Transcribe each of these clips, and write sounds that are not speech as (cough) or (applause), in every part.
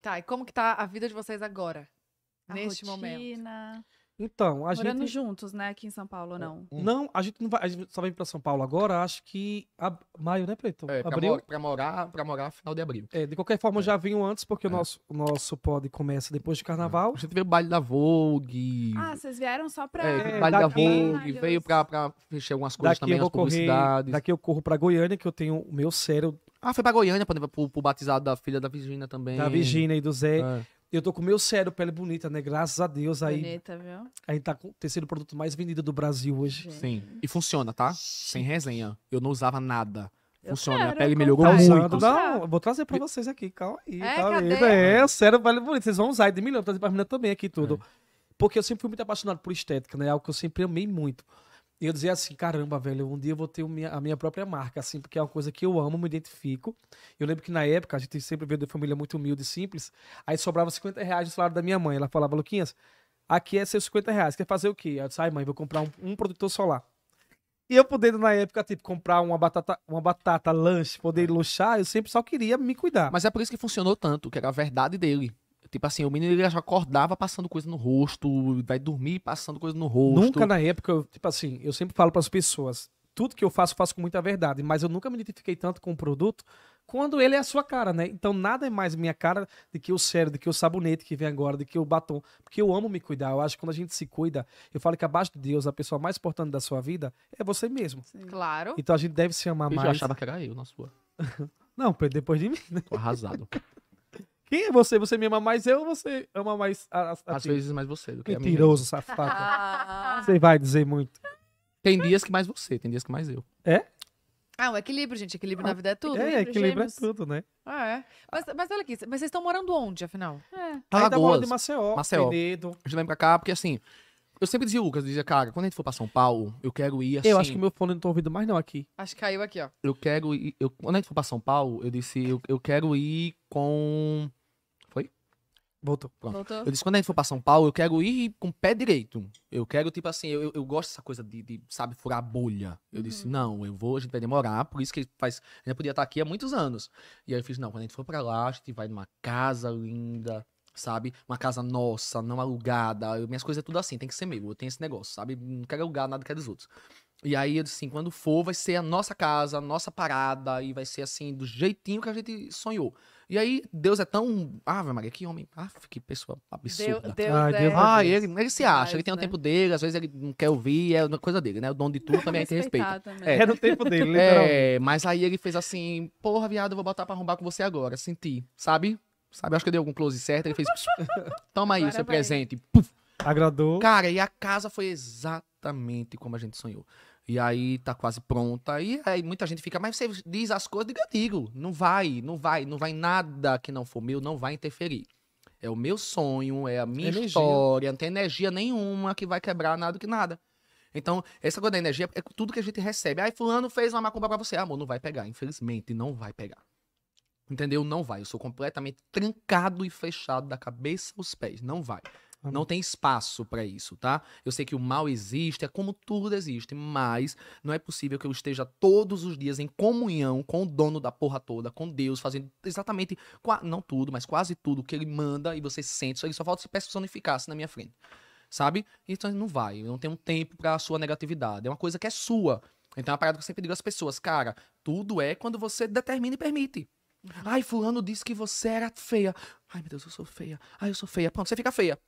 Tá, e como que tá a vida de vocês agora? A neste rotina. momento? Então, a Morando gente... juntos, né, aqui em São Paulo, hum, não? Hum. Não, a gente não vai. A gente só vem pra São Paulo agora, acho que. A... Maio, né, Preto? É, pra, abril? Mor pra morar, pra morar final de abril. É, de qualquer forma, é. já vinham antes, porque é. o, nosso, o nosso pod começa depois de carnaval. A gente veio o baile da Vogue. Ah, vocês vieram só pra. É, é baile daqui... da Vogue, veio pra, pra fechar algumas coisas daqui também, eu vou correr, Daqui eu corro pra Goiânia, que eu tenho o meu sério ah, foi pra Goiânia pra, pro, pro batizado da filha da Virginia também. Da Virginia e do Zé. É. Eu tô com o meu sério, pele bonita, né? Graças a Deus aí. Bonita, viu? Aí tá com o terceiro produto mais vendido do Brasil hoje. Sim. E funciona, tá? Sem resenha. Eu não usava nada. Funciona, quero, minha pele melhorou muito. Não, vou trazer pra vocês aqui, calma aí. É, calma aí. é sério, vale bonito. Vocês vão usar de milhão, trazer pra menina também aqui tudo. É. Porque eu sempre fui muito apaixonado por estética, né? É Algo que eu sempre amei muito. E eu dizia assim, caramba, velho, um dia eu vou ter a minha própria marca, assim, porque é uma coisa que eu amo, me identifico. Eu lembro que na época, a gente sempre veio de família muito humilde e simples, aí sobrava 50 reais do salário da minha mãe. Ela falava, Luquinhas, aqui é seus 50 reais, quer fazer o quê? Eu disse, ai mãe, vou comprar um, um solar. E eu podendo, na época, tipo, comprar uma batata, uma batata lanche, poder é. luxar, eu sempre só queria me cuidar. Mas é por isso que funcionou tanto, que era a verdade dele. Tipo assim, o menino ele já acordava passando coisa no rosto, vai dormir passando coisa no rosto. Nunca na época, eu, tipo assim, eu sempre falo para as pessoas, tudo que eu faço, faço com muita verdade, mas eu nunca me identifiquei tanto com o produto quando ele é a sua cara, né? Então nada é mais minha cara do que o sério, do que o sabonete que vem agora, do que o batom. Porque eu amo me cuidar. Eu acho que quando a gente se cuida, eu falo que abaixo de Deus, a pessoa mais importante da sua vida é você mesmo. Sim. Claro. Então a gente deve se amar eu mais. Eu achava que era eu na sua. (laughs) Não, depois de mim, né? Tô arrasado. (laughs) Quem é você? Você me ama mais eu ou você ama mais a, a, a Às ti? vezes mais você do que Mentiroso, a safado. (laughs) você vai dizer muito. Tem dias que mais você, tem dias que mais eu. É? Ah, um equilíbrio, gente. Equilíbrio ah, na vida é tudo. É, né, equilíbrio é tudo, né? Ah, é. Mas, mas olha aqui, mas vocês estão morando onde, afinal? É. Alagoas. de Maceió, Maceió. Penedo. A gente lembra cá, porque assim, eu sempre dizia, Lucas, dizia, cara, quando a gente for pra São Paulo, eu quero ir assim. Eu acho que meu fone não tá ouvindo mais, não, aqui. Acho que caiu aqui, ó. Eu quero ir. Eu, quando a gente for pra São Paulo, eu disse, eu, eu quero ir com Voltou. Pronto. Voltou. Eu disse, quando a gente for pra São Paulo, eu quero ir com o pé direito. Eu quero, tipo assim, eu, eu gosto dessa coisa de, de sabe, furar bolha. Eu disse, uhum. não, eu vou, a gente vai demorar, por isso que faz. A gente podia estar aqui há muitos anos. E aí eu fiz, não, quando a gente for pra lá, a gente vai numa casa linda, sabe? Uma casa nossa, não alugada. minhas coisas é tudo assim, tem que ser meu. Eu tenho esse negócio, sabe? Não quero alugar nada que é dos outros. E aí, assim, quando for, vai ser a nossa casa, a nossa parada, e vai ser assim, do jeitinho que a gente sonhou. E aí, Deus é tão. Ah, Maria, que homem. Ah, que pessoa absurda. Deus, Deus é é ah, Deus ah ele, ele se acha, ele tem o um tempo né? dele, às vezes ele não quer ouvir, é uma coisa dele, né? O dono de tudo também a é gente respeita. Também. É, era o tempo dele, literalmente. É, mas aí ele fez assim: porra, viado, eu vou botar pra arrombar com você agora. Senti, sabe? Sabe? Acho que eu dei algum close certo. Ele fez: toma aí, seu presente. Puf. Agradou. Cara, e a casa foi exata exatamente como a gente sonhou. E aí tá quase pronta. E aí muita gente fica, mas você diz as coisas, diga, digo, não vai, não vai, não vai nada que não for meu, não vai interferir. É o meu sonho, é a minha energia. história, não tem energia nenhuma que vai quebrar nada que nada. Então, essa coisa da energia é tudo que a gente recebe. Aí fulano fez uma macumba pra você. Amor, não vai pegar, infelizmente, não vai pegar. Entendeu? Não vai. Eu sou completamente trancado e fechado da cabeça aos pés. Não vai. Amém. Não tem espaço para isso, tá? Eu sei que o mal existe, é como tudo existe, mas não é possível que eu esteja todos os dias em comunhão com o dono da porra toda, com Deus, fazendo exatamente, não tudo, mas quase tudo que ele manda e você sente, só só falta se personificar na minha frente, sabe? Então não vai, não tem um tempo para a sua negatividade, é uma coisa que é sua. Então é uma parada que eu sempre digo às pessoas, cara, tudo é quando você determina e permite. Uhum. Ai, fulano disse que você era feia. Ai, meu Deus, eu sou feia. Ai, eu sou feia. Pronto, você fica feia.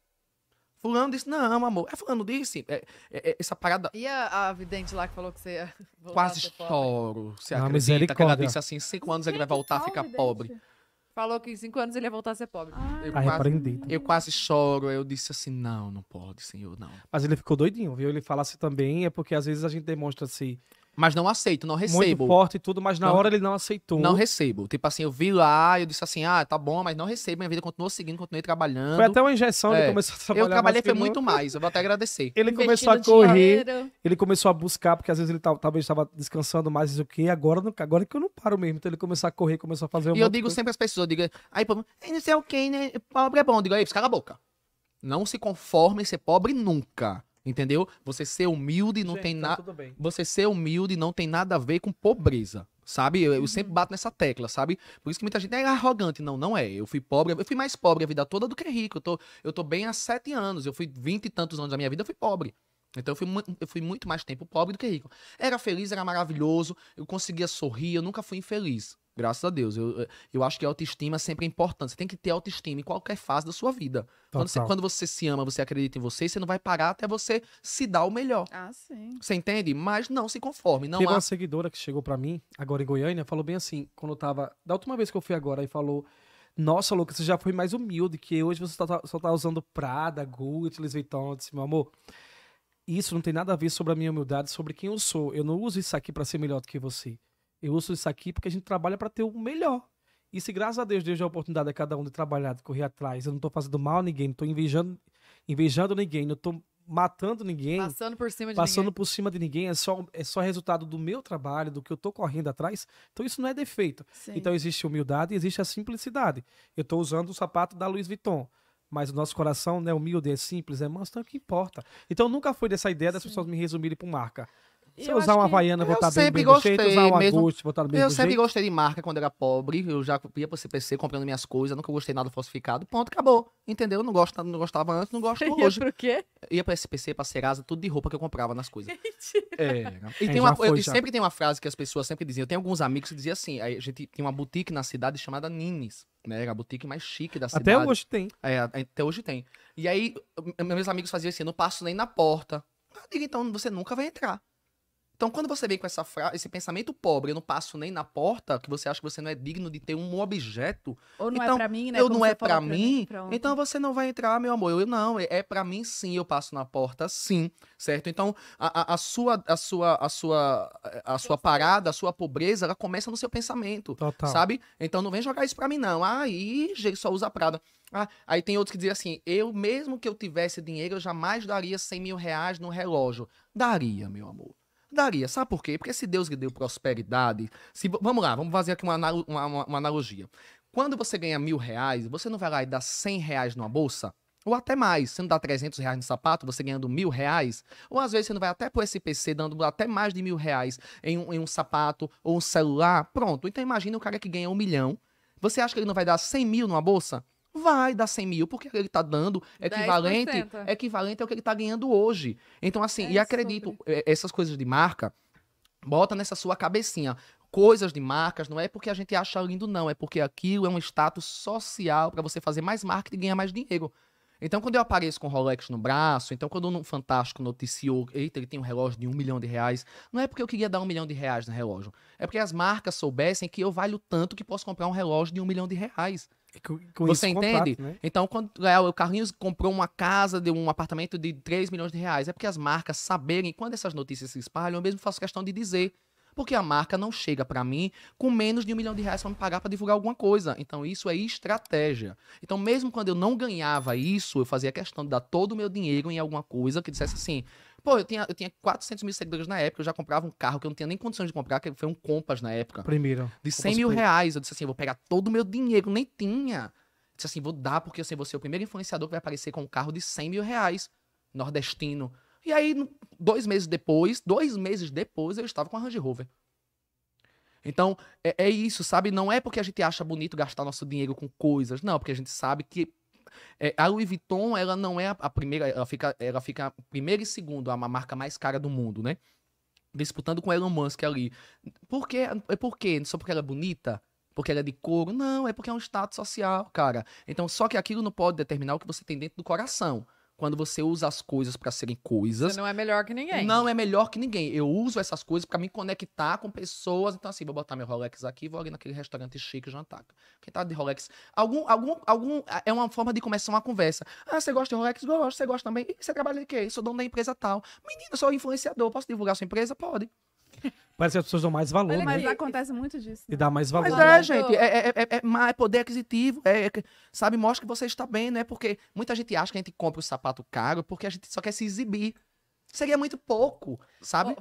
Fulano disse, não, amor. É fulano disse. É, é, é, essa parada. E a, a vidente lá que falou que você (laughs) Quase estouro. Você não, acredita que ela disse assim, cinco anos ele vai voltar a ficar pobre. Falou que em cinco anos ele ia voltar a ser pobre. Ah, eu, quase, eu quase choro. Eu disse assim, não, não pode, senhor, não. Mas ele ficou doidinho, viu? Ele fala assim também, é porque às vezes a gente demonstra assim... Mas não aceito, não recebo. Muito forte e tudo, mas na não, hora ele não aceitou. Não recebo. Tipo assim, eu vi lá, eu disse assim, ah, tá bom, mas não recebo. Minha vida continuou seguindo, continuei trabalhando. Foi até uma injeção, é. ele começou a trabalhar. Eu trabalhei, foi muito mais, eu vou até agradecer. Ele Investindo começou a correr, ele começou a buscar, porque às vezes ele talvez estava descansando mais, o que agora, agora que eu não paro mesmo. Então ele começou a correr, começou a fazer um E eu digo coisa. sempre às pessoas, eu digo, aí, não sei o que, né? Pobre é bom. Eu digo, aí, cala a boca. Não se conforme ser pobre nunca. Entendeu? Você ser humilde não tem nada. Tá você ser humilde não tem nada a ver com pobreza. Sabe? Eu, eu, sempre uhum. bato nessa tecla, sabe? Por isso que muita gente é arrogante. Não, não é. Eu fui pobre, eu fui mais pobre a vida toda do que rico. Eu tô, eu tô bem há sete anos. Eu fui vinte e tantos anos da minha vida, eu fui pobre. Então eu fui, eu fui muito mais tempo pobre do que rico. Era feliz, era maravilhoso, eu conseguia sorrir, eu nunca fui infeliz. Graças a Deus. Eu, eu acho que a autoestima é sempre é importante. Você tem que ter autoestima em qualquer fase da sua vida. Quando você, quando você, se ama, você acredita em você, você não vai parar até você se dar o melhor. Ah, sim. Você entende? Mas não se conforme. Não Teve há... uma seguidora que chegou para mim, agora em Goiânia, falou bem assim, quando eu tava. Da última vez que eu fui agora, e falou. Nossa, Lucas, você já foi mais humilde, que hoje você só tá, só tá usando Prada, Gucci, Louis Vuitton. Eu disse, meu amor, isso não tem nada a ver sobre a minha humildade, sobre quem eu sou. Eu não uso isso aqui para ser melhor do que você. Eu uso isso aqui porque a gente trabalha para ter o melhor. E se graças a Deus Deus dá a oportunidade a cada um de trabalhar, de correr atrás, eu não estou fazendo mal a ninguém, não estou invejando, invejando ninguém, não estou matando ninguém. Passando por cima de passando ninguém. por cima de ninguém, é só, é só resultado do meu trabalho, do que eu estou correndo atrás. Então isso não é defeito. Sim. Então existe humildade e existe a simplicidade. Eu estou usando o sapato da Louis Vuitton mas o nosso coração né, humilde, é simples, é manso, então é o que importa? Então nunca foi dessa ideia das Sim. pessoas me resumirem por marca. Se eu usar uma Havaiana, vou estar bem, gostei, jeito. Usar um mesmo, Augusto, vou estar bem Eu sempre jeito. gostei de marca quando era pobre. Eu já ia pra CPC comprando minhas coisas. Nunca gostei nada falsificado. Ponto, acabou. Entendeu? Não, gosto, não gostava antes, não gosto (laughs) hoje. Ia pro quê? Ia pra SPC, pra Serasa, tudo de roupa que eu comprava nas coisas. é, (laughs) e é, tem uma, foi, eu, sempre tem uma frase que as pessoas sempre diziam. Eu tenho alguns amigos que diziam assim. A gente tinha uma boutique na cidade chamada Nines. Né, era a boutique mais chique da cidade. Até hoje tem. É, até hoje tem. E aí, meus amigos faziam assim, não passo nem na porta. Eu digo, então você nunca vai entrar. Então, quando você vem com essa frase, esse pensamento pobre, eu não passo nem na porta, que você acha que você não é digno de ter um objeto. Ou não é então, é pra mim, né? Eu Como não é pra, mim, mim então você não vai entrar, meu amor. Eu não, é, para é pra mim sim, eu passo na porta sim, certo? Então, a, a, a sua, a sua, a sua, a sua parada, a sua pobreza, ela começa no seu pensamento, Total. sabe? Então não vem jogar isso pra mim não. Ah, aí, gente só usa Prada. Ah, aí tem outros que dizem assim: eu, mesmo que eu tivesse dinheiro, eu jamais daria 100 mil reais num relógio. Daria, meu amor. Daria. Sabe por quê? Porque se Deus lhe deu prosperidade. Se, vamos lá, vamos fazer aqui uma, uma, uma analogia. Quando você ganha mil reais, você não vai lá e dá cem reais numa bolsa? Ou até mais, você não dá 300 reais no sapato, você ganhando mil reais. Ou às vezes você não vai até pro SPC dando até mais de mil reais em um, em um sapato ou um celular. Pronto. Então imagina o cara que ganha um milhão. Você acha que ele não vai dar cem mil numa bolsa? Vai dar 100 mil, porque ele está dando equivalente, equivalente ao que ele está ganhando hoje. Então, assim, é e acredito, sobre. É, essas coisas de marca, bota nessa sua cabecinha coisas de marcas, não é porque a gente acha lindo, não. É porque aquilo é um status social para você fazer mais marketing e ganhar mais dinheiro. Então, quando eu apareço com o Rolex no braço, então quando um fantástico noticiou, eita, ele tem um relógio de um milhão de reais, não é porque eu queria dar um milhão de reais no relógio. É porque as marcas soubessem que eu valho tanto que posso comprar um relógio de um milhão de reais. É com Você entende? Contrato, né? Então, quando é, o Carlinhos comprou uma casa, de um apartamento de 3 milhões de reais, é porque as marcas saberem quando essas notícias se espalham, eu mesmo faço questão de dizer. Porque a marca não chega para mim com menos de um milhão de reais para me pagar para divulgar alguma coisa. Então, isso é estratégia. Então, mesmo quando eu não ganhava isso, eu fazia questão de dar todo o meu dinheiro em alguma coisa que dissesse assim: Pô, eu tinha, eu tinha 400 mil seguidores na época, eu já comprava um carro que eu não tinha nem condições de comprar, que foi um Compass na época. Primeiro. De 100 mil reais. Eu disse assim, eu vou pegar todo o meu dinheiro, nem tinha. Eu disse assim, vou dar, porque assim, você é o primeiro influenciador que vai aparecer com um carro de 100 mil reais, nordestino. E aí, dois meses depois, dois meses depois, eu estava com a Range Rover. Então, é, é, isso, sabe? Não é porque a gente acha bonito gastar nosso dinheiro com coisas, não, porque a gente sabe que é, a Louis Vuitton, ela não é a primeira, ela fica, ela fica primeiro e segundo, a marca mais cara do mundo, né? Disputando com Elon Musk ali. Por quê? É porque, só porque ela é bonita? Porque ela é de couro? Não, é porque é um status social, cara. Então, só que aquilo não pode determinar o que você tem dentro do coração quando você usa as coisas para serem coisas. Você não é melhor que ninguém. Não é melhor que ninguém. Eu uso essas coisas para me conectar com pessoas. Então, assim, vou botar meu Rolex aqui, vou ali naquele restaurante chique jantar. Quem tá de Rolex? Algum, algum, algum. É, é uma forma de começar uma conversa. Ah, você gosta de Rolex? Gosto. Você gosta também? E você trabalha de quê? Sou dono da empresa tal. Menina, sou influenciador. Posso divulgar sua empresa? Pode. Parece que as pessoas dão mais valor. mas né? acontece muito disso. Né? E dá mais valor. Mas é, gente, é, é, é, é poder aquisitivo. É, sabe, mostra que você está bem, né? Porque muita gente acha que a gente compra o sapato caro porque a gente só quer se exibir. Seria muito pouco, sabe?